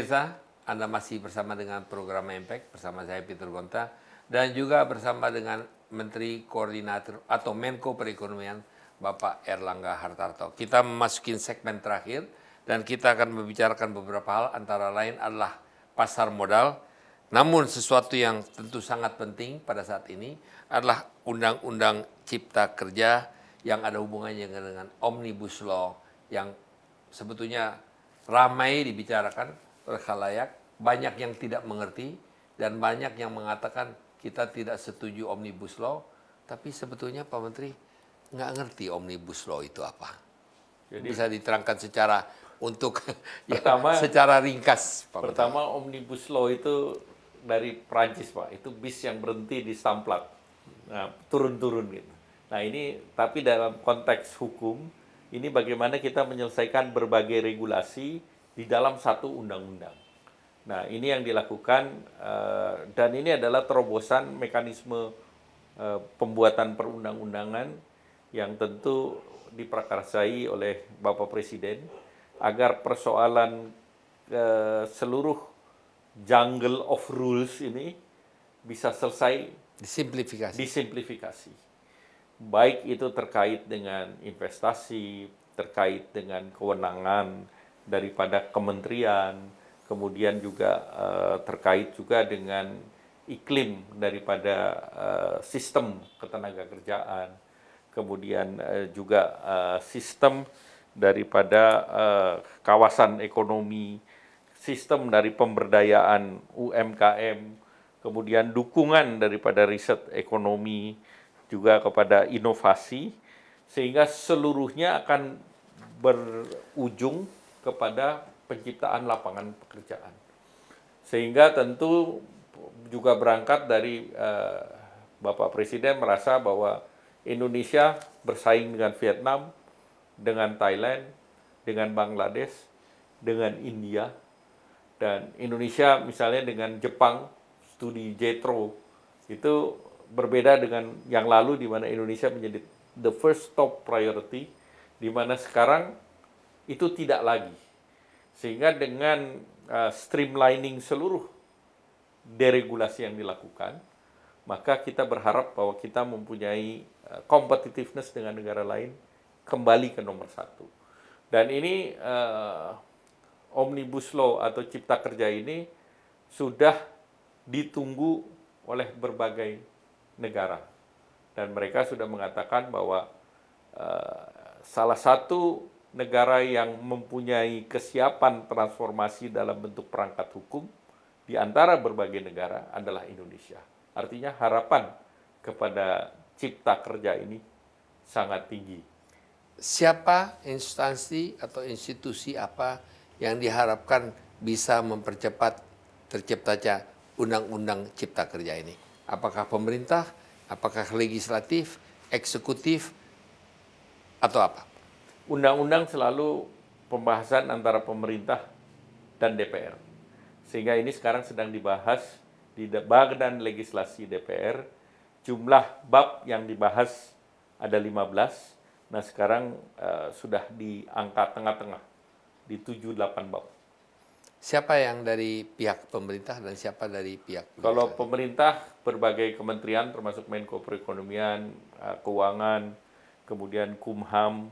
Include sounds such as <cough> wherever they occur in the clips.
pemirsa, Anda masih bersama dengan program Impact bersama saya Peter Gonta dan juga bersama dengan Menteri Koordinator atau Menko Perekonomian Bapak Erlangga Hartarto. Kita memasuki segmen terakhir dan kita akan membicarakan beberapa hal antara lain adalah pasar modal. Namun sesuatu yang tentu sangat penting pada saat ini adalah Undang-Undang Cipta Kerja yang ada hubungannya dengan Omnibus Law yang sebetulnya ramai dibicarakan berkhalayak, banyak yang tidak mengerti, dan banyak yang mengatakan kita tidak setuju Omnibus Law, tapi sebetulnya Pak Menteri nggak ngerti Omnibus Law itu apa. Jadi, Bisa diterangkan secara untuk <laughs> ya, pertama, ya, secara ringkas Pak Pertama Menteri. Omnibus Law itu dari Prancis Pak, itu bis yang berhenti di Stamplak, nah, turun-turun gitu. Nah ini tapi dalam konteks hukum ini bagaimana kita menyelesaikan berbagai regulasi di dalam satu undang-undang. Nah, ini yang dilakukan eh, dan ini adalah terobosan mekanisme eh, pembuatan perundang-undangan yang tentu diprakarsai oleh Bapak Presiden agar persoalan eh, seluruh jungle of rules ini bisa selesai disimplifikasi. Disimplifikasi. Baik itu terkait dengan investasi, terkait dengan kewenangan daripada kementerian, kemudian juga eh, terkait juga dengan iklim daripada eh, sistem ketenaga kerjaan, kemudian eh, juga eh, sistem daripada eh, kawasan ekonomi, sistem dari pemberdayaan UMKM, kemudian dukungan daripada riset ekonomi juga kepada inovasi sehingga seluruhnya akan berujung kepada penciptaan lapangan pekerjaan. Sehingga tentu juga berangkat dari eh, Bapak Presiden merasa bahwa Indonesia bersaing dengan Vietnam, dengan Thailand, dengan Bangladesh, dengan India, dan Indonesia misalnya dengan Jepang, studi JETRO, itu berbeda dengan yang lalu di mana Indonesia menjadi the first top priority, di mana sekarang itu tidak lagi. Sehingga dengan uh, streamlining seluruh deregulasi yang dilakukan, maka kita berharap bahwa kita mempunyai uh, competitiveness dengan negara lain kembali ke nomor satu. Dan ini uh, omnibus law atau cipta kerja ini sudah ditunggu oleh berbagai negara dan mereka sudah mengatakan bahwa uh, salah satu negara yang mempunyai kesiapan transformasi dalam bentuk perangkat hukum di antara berbagai negara adalah Indonesia. Artinya harapan kepada cipta kerja ini sangat tinggi. Siapa instansi atau institusi apa yang diharapkan bisa mempercepat terciptanya undang-undang cipta kerja ini? Apakah pemerintah, apakah legislatif, eksekutif, atau apa? undang-undang selalu pembahasan antara pemerintah dan DPR. Sehingga ini sekarang sedang dibahas di badan legislasi DPR. Jumlah bab yang dibahas ada 15. Nah, sekarang uh, sudah di angka tengah-tengah di 7 8 bab. Siapa yang dari pihak pemerintah dan siapa dari pihak Kalau pemerintah berbagai kementerian termasuk Menko Perekonomian, eh, Keuangan, kemudian Kumham,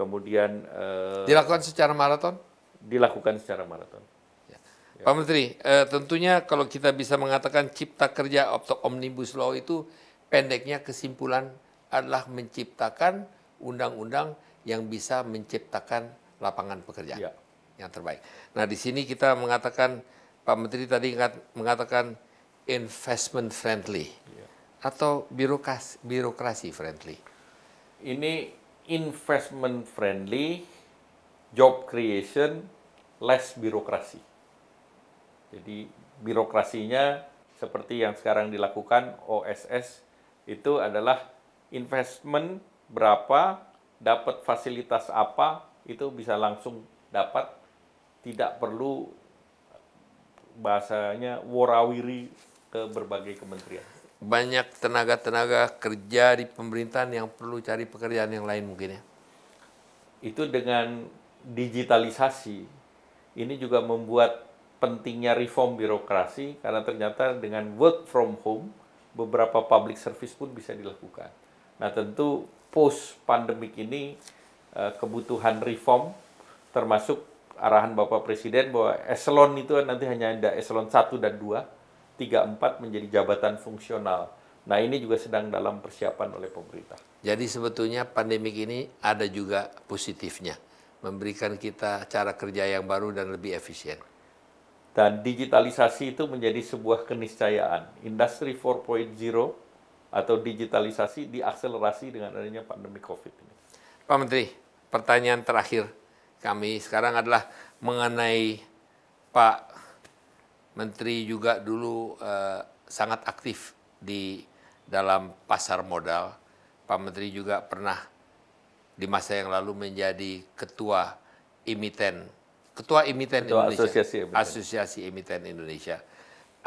Kemudian uh, dilakukan secara maraton? Dilakukan secara maraton. Ya. Ya. Pak Menteri, uh, tentunya kalau kita bisa mengatakan cipta kerja atau omnibus law itu pendeknya kesimpulan adalah menciptakan undang-undang yang bisa menciptakan lapangan pekerjaan ya. yang terbaik. Nah, di sini kita mengatakan Pak Menteri tadi mengatakan investment friendly ya. atau birokrasi, birokrasi friendly. Ini investment friendly, job creation, less birokrasi. Jadi birokrasinya seperti yang sekarang dilakukan OSS itu adalah investment berapa, dapat fasilitas apa, itu bisa langsung dapat, tidak perlu bahasanya warawiri ke berbagai kementerian banyak tenaga-tenaga kerja di pemerintahan yang perlu cari pekerjaan yang lain mungkin ya. Itu dengan digitalisasi ini juga membuat pentingnya reform birokrasi karena ternyata dengan work from home beberapa public service pun bisa dilakukan. Nah, tentu post pandemik ini eh, kebutuhan reform termasuk arahan Bapak Presiden bahwa eselon itu nanti hanya ada eselon 1 dan 2 34 menjadi jabatan fungsional. Nah, ini juga sedang dalam persiapan oleh pemerintah. Jadi sebetulnya pandemik ini ada juga positifnya, memberikan kita cara kerja yang baru dan lebih efisien. Dan digitalisasi itu menjadi sebuah keniscayaan. Industri 4.0 atau digitalisasi diakselerasi dengan adanya pandemi COVID ini. Pak Menteri, pertanyaan terakhir kami sekarang adalah mengenai Pak menteri juga dulu eh, sangat aktif di dalam pasar modal. Pak Menteri juga pernah di masa yang lalu menjadi ketua emiten, ketua emiten ketua Indonesia, asosiasi emiten. asosiasi emiten Indonesia.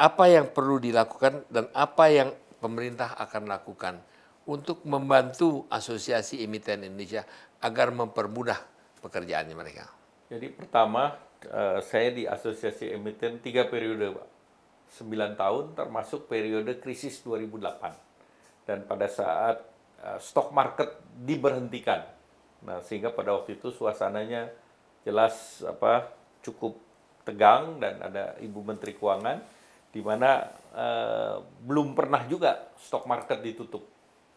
Apa yang perlu dilakukan dan apa yang pemerintah akan lakukan untuk membantu asosiasi emiten Indonesia agar mempermudah pekerjaannya mereka. Jadi pertama Eh, saya di asosiasi emiten tiga periode Pak. 9 tahun termasuk periode krisis 2008. Dan pada saat uh, stock market diberhentikan. Nah, sehingga pada waktu itu suasananya jelas apa cukup tegang dan ada Ibu Menteri Keuangan di mana uh, belum pernah juga stok market ditutup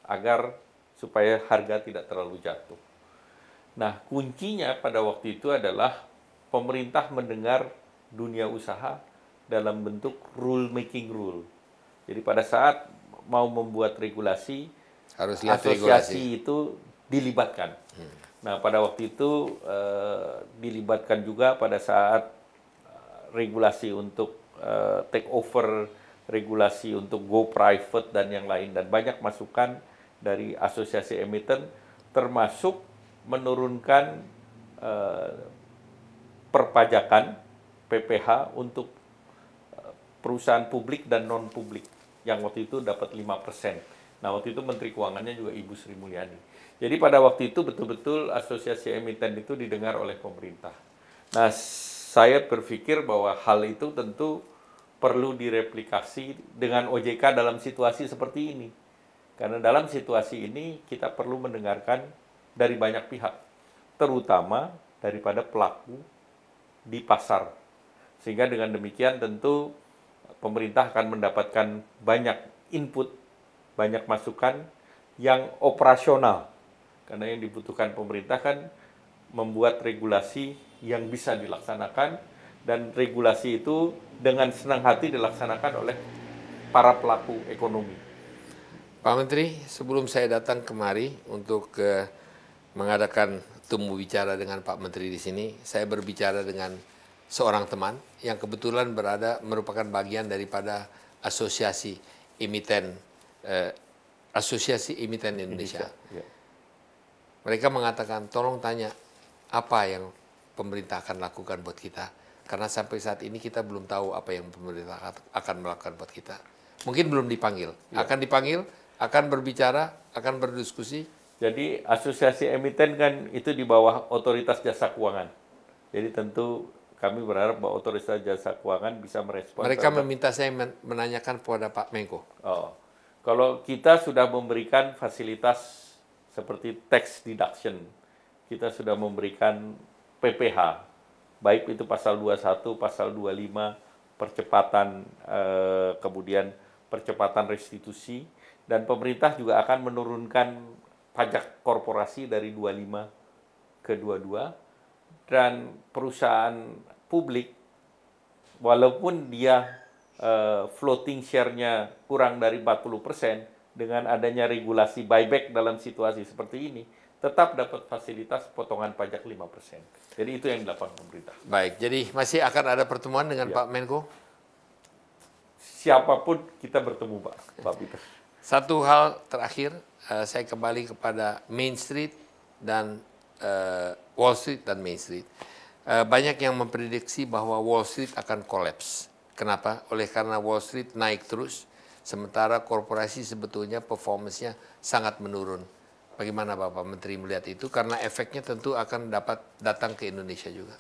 agar supaya harga tidak terlalu jatuh. Nah, kuncinya pada waktu itu adalah pemerintah mendengar dunia usaha dalam bentuk rule making rule. Jadi pada saat mau membuat regulasi, harus lihat asosiasi regulasi. itu dilibatkan. Hmm. Nah pada waktu itu e, dilibatkan juga pada saat eh, regulasi untuk eh, take over, regulasi untuk go private dan yang lain dan banyak masukan dari asosiasi emiten termasuk menurunkan perpajakan PPH untuk eh, perusahaan publik dan non publik yang waktu itu dapat 5%. Nah, waktu itu menteri keuangannya juga Ibu Sri Mulyani. Jadi pada waktu itu betul-betul asosiasi emiten itu didengar oleh pemerintah. Nah, saya berpikir bahwa hal itu tentu perlu direplikasi dengan OJK dalam situasi seperti ini. Karena dalam situasi ini kita perlu mendengarkan dari banyak pihak, terutama daripada pelaku di pasar. Sehingga dengan demikian tentu pemerintah akan mendapatkan banyak input, banyak masukan yang operasional. Karena yang dibutuhkan pemerintah kan membuat regulasi yang bisa dilaksanakan dan regulasi itu dengan senang hati dilaksanakan oleh para pelaku ekonomi. Pak Menteri, sebelum saya datang kemari untuk eh, mengadakan waktu mau bicara dengan Pak Menteri di sini, saya berbicara dengan seorang teman yang kebetulan berada merupakan bagian daripada asosiasi emiten eh, asosiasi emiten Indonesia. Indonesia ya. Mereka mengatakan tolong tanya apa yang pemerintah akan lakukan buat kita karena sampai saat ini kita belum tahu apa yang pemerintah akan melakukan buat kita. Mungkin belum dipanggil, ya. akan dipanggil, akan berbicara, akan berdiskusi jadi asosiasi emiten kan itu di bawah otoritas jasa keuangan. Jadi tentu kami berharap bahwa otoritas jasa keuangan bisa merespon. Mereka terhadap. meminta saya menanyakan kepada Pak Menko. Oh, kalau kita sudah memberikan fasilitas seperti tax deduction, kita sudah memberikan PPH, baik itu pasal 21, pasal 25, percepatan eh, kemudian percepatan restitusi dan pemerintah juga akan menurunkan pajak korporasi dari 25 ke 22 dan perusahaan publik walaupun dia uh, floating share-nya kurang dari 40% dengan adanya regulasi buyback dalam situasi seperti ini tetap dapat fasilitas potongan pajak 5%. Jadi itu yang dilakukan pemerintah. Baik, jadi masih akan ada pertemuan dengan ya. Pak Menko? Siapapun kita bertemu, Pak, Pak Peter. Satu hal terakhir, uh, saya kembali kepada Main Street dan uh, Wall Street dan Main Street. Uh, banyak yang memprediksi bahwa Wall Street akan kolaps. Kenapa? Oleh karena Wall Street naik terus, sementara korporasi sebetulnya performanya sangat menurun. Bagaimana Bapak Menteri melihat itu? Karena efeknya tentu akan dapat datang ke Indonesia juga.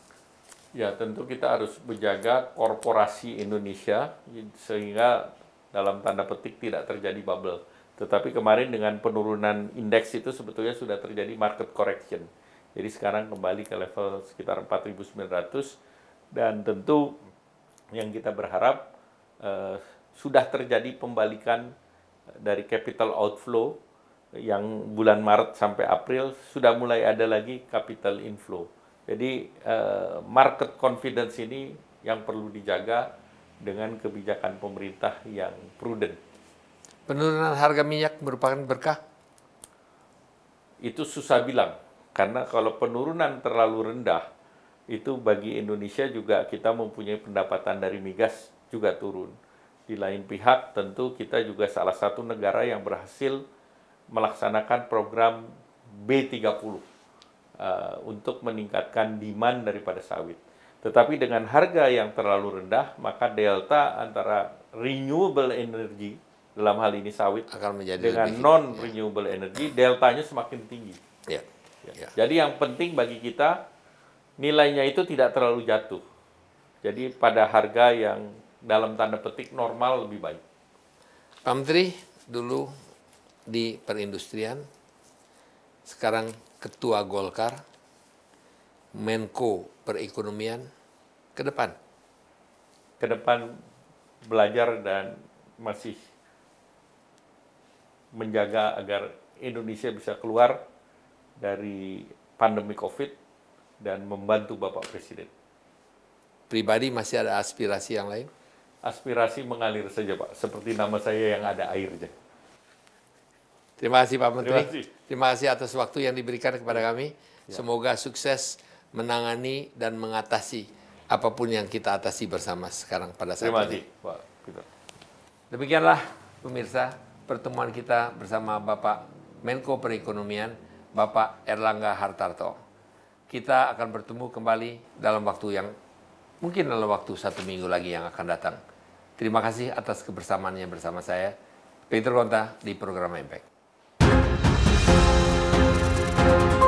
Ya tentu kita harus menjaga korporasi Indonesia sehingga dalam tanda petik tidak terjadi bubble. Tetapi kemarin dengan penurunan indeks itu sebetulnya sudah terjadi market correction. Jadi sekarang kembali ke level sekitar 4.900 dan tentu yang kita berharap eh, sudah terjadi pembalikan dari capital outflow yang bulan Maret sampai April sudah mulai ada lagi capital inflow. Jadi eh, market confidence ini yang perlu dijaga dengan kebijakan pemerintah yang prudent. Penurunan harga minyak merupakan berkah? Itu susah bilang, karena kalau penurunan terlalu rendah, itu bagi Indonesia juga kita mempunyai pendapatan dari migas juga turun. Di lain pihak, tentu kita juga salah satu negara yang berhasil melaksanakan program B30 uh, eh, untuk meningkatkan demand daripada sawit. Tetapi dengan harga yang terlalu rendah, maka delta antara renewable energy dalam hal ini sawit akan menjadi dengan non renewable ya. energy deltanya semakin tinggi. Ya, ya. Ya. Jadi yang penting bagi kita nilainya itu tidak terlalu jatuh. Jadi pada harga yang dalam tanda petik normal lebih baik. Pak Menteri dulu di perindustrian, sekarang ketua Golkar, Menko perekonomian ke depan? Ke depan belajar dan masih menjaga agar Indonesia bisa keluar dari pandemi COVID dan membantu Bapak Presiden. Pribadi masih ada aspirasi yang lain? Aspirasi mengalir saja Pak, seperti nama saya yang ada airnya. Terima kasih Pak Menteri. Terima kasih, Terima kasih atas waktu yang diberikan kepada kami. Ya. Semoga sukses menangani dan mengatasi apapun yang kita atasi bersama sekarang pada saat Terima ini. kasih. Gitu. Demikianlah pemirsa pertemuan kita bersama Bapak Menko Perekonomian, Bapak Erlangga Hartarto. Kita akan bertemu kembali dalam waktu yang mungkin dalam waktu satu minggu lagi yang akan datang. Terima kasih atas kebersamaannya bersama saya, Peter Lonta, di program Impact.